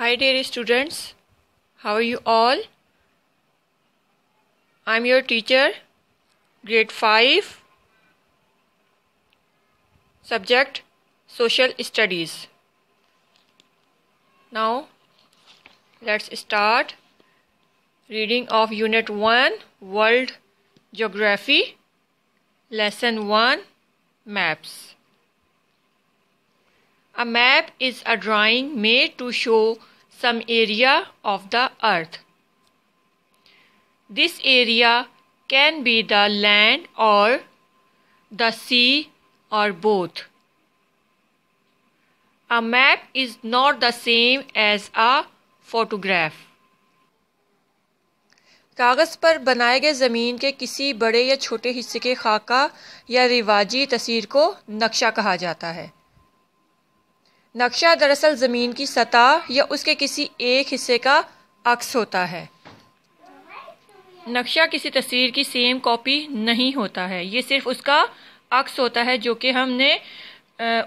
Hi, dear students. How are you all? I'm your teacher, grade 5, subject Social Studies. Now, let's start reading of Unit 1 World Geography, Lesson 1 Maps. A map is a drawing made to show some area of the earth. This area can be the land or the sea or both. A map is not the same as a photograph. कागज़ पर बनाए गए ज़मीन के किसी बड़े या छोटे हिस्से के खाका या रिवाजी तस्वीर को नक्शा कहा जाता है नक्शा दरअसल ज़मीन की सतह या उसके किसी एक हिस्से का अक्स होता है नक्शा किसी तस्वीर की सेम कॉपी नहीं होता है ये सिर्फ उसका अक्स होता है जो कि हमने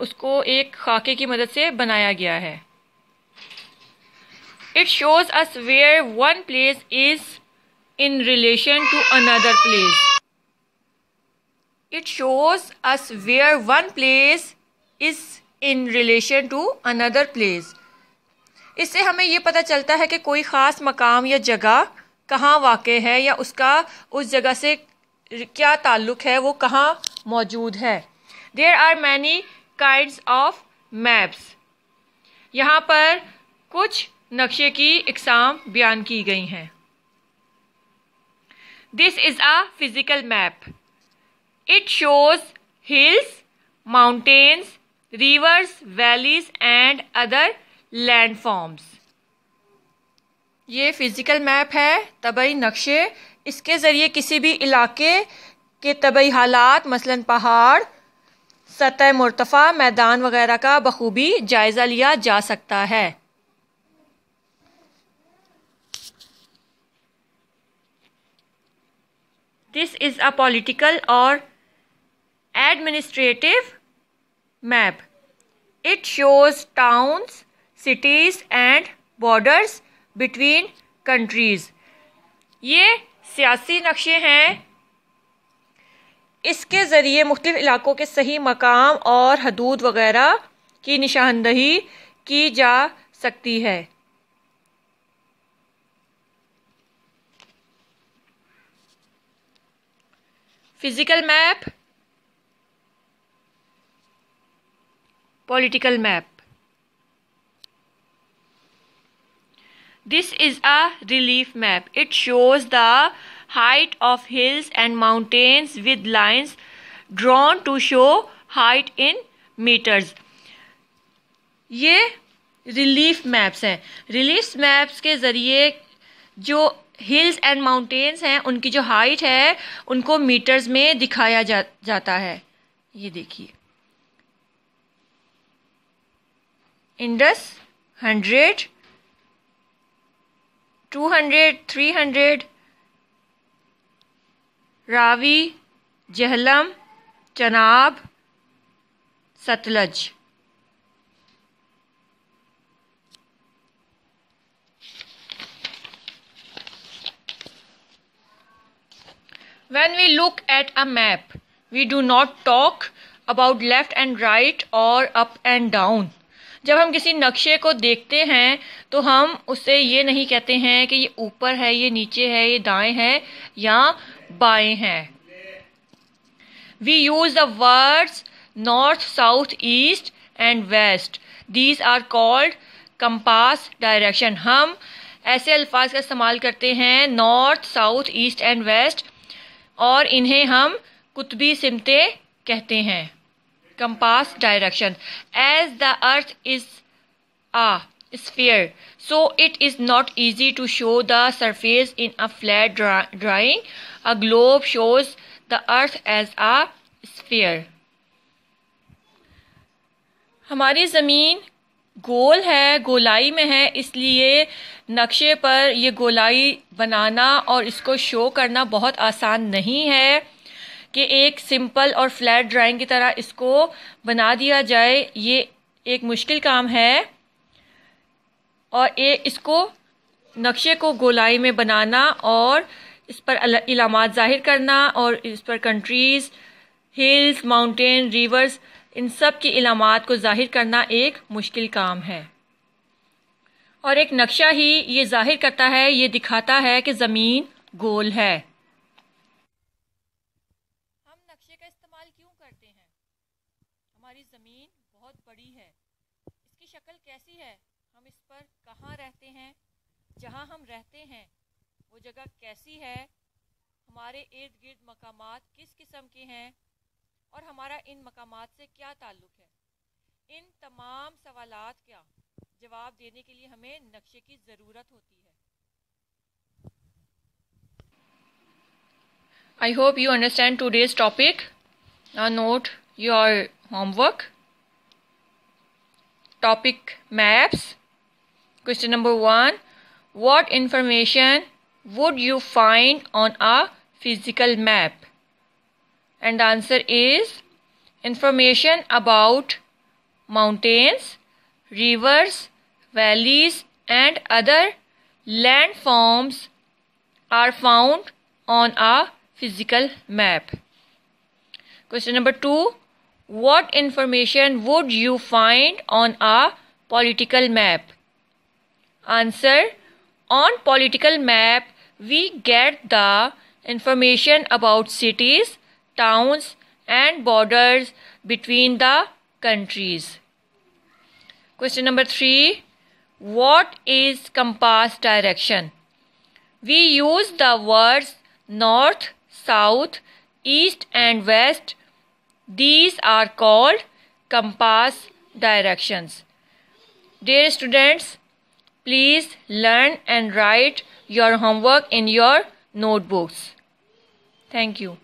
उसको एक खाके की मदद से बनाया गया है it shows us where one place is in relation to another place it shows us where one place is in relation to another place इससे हमें ये पता चलता है कि कोई ख़ास मकाम या जगह कहाँ वाक़ है या उसका उस जगह से क्या ताल्लुक़ है वो कहाँ मौजूद है there are many kind of maps यहाँ पर कुछ नक्शे की इकसाम बयान की गई हैं this is a physical map it shows hills mountains rivers valleys and other landforms ये फिज़िकल मैप है तबई नक्शे इसके ज़रिए किसी भी इलाके के तबई हालात मसलन पहाड़ सतह मुरतफ़ा मैदान वगैरह का बखूबी जायज़ा लिया जा सकता है दिस इज़ अ पॉलिटिकल और administrative map it shows towns, cities and borders between countries ये सियासी नक्शे हैं इसके ज़रिए मुख्तलिफ़ इलाकों के सही मकाम और हदूद वगैरह की निशानदही की जा सकती है physical map political map this is a relief map it shows the height of hills and mountains with lines drawn to show height in metres ये रिलीफ मैप्स हैं रिलीफ मैप्स के जरिए जो हिल्स एंड माउंटेन्स हैं उनकी जो height है उनको मीटर्स में दिखाया जा, जाता है ये देखिए Indus 100, 200, 300, Ravi, Jhelum, Chanab, Satluj. When we look at a map, we do not talk about left and right or up and down. जब हम किसी नक्शे को देखते हैं तो हम उसे ये नहीं कहते हैं कि ये ऊपर है ये नीचे है ये दाएं है या बाएं है we use the words north south east and west these are called compass direction हम ऐसे अल्फाज का इस्तेमाल करते हैं north south east and west और इन्हें हम कुतबी सिमतें कहते हैं compass direction as the earth is a sphere so it is not easy to show the surface in a flat drawing a globe shows the earth as a sphere हमारी जमीन गोल है गोलाई में है इसलिए नक्शे पर यह गोलाई बनाना और इसको शो करना बहुत आसान नहीं है कि एक सिंपल और फ्लैट ड्राइंग की तरह इसको बना दिया जाए ये एक मुश्किल काम है और ये इसको नक्शे को गोलाई में बनाना और इस पर इलामत ज़ाहिर करना और इस पर कंट्रीज़ हिल्स माउंटेन रिवर्स इन सब की इलामत को ज़ाहिर करना एक मुश्किल काम है और एक नक्शा ही ये ज़ाहिर करता है ये दिखाता है कि ज़मीन गोल है नक्शे का इस्तेमाल क्यों करते हैं हमारी ज़मीन बहुत बड़ी है इसकी शक्ल कैसी है हम इस पर कहाँ रहते हैं जहाँ हम रहते हैं वो जगह कैसी है हमारे इर्द गिर्द मकाम किस किस्म के हैं और हमारा इन मकाम से क्या ताल्लुक़ है इन तमाम सवालात का जवाब देने के लिए हमें नक्शे की ज़रूरत होती है I hope you understand today's topic. Now note your homework. Topic maps. Question number 1. What information would you find on a physical map? And the answer is information about mountains, rivers, valleys and other landforms are found on a physical map. Question number two What information would you find on a political map? Answer On political map, we get the information about cities, towns, and borders between the countries. Question number three What is compass direction? We use the words north, south, east and west. These are called compass directions. Dear students, please learn and write your homework in your notebooks. Thank you.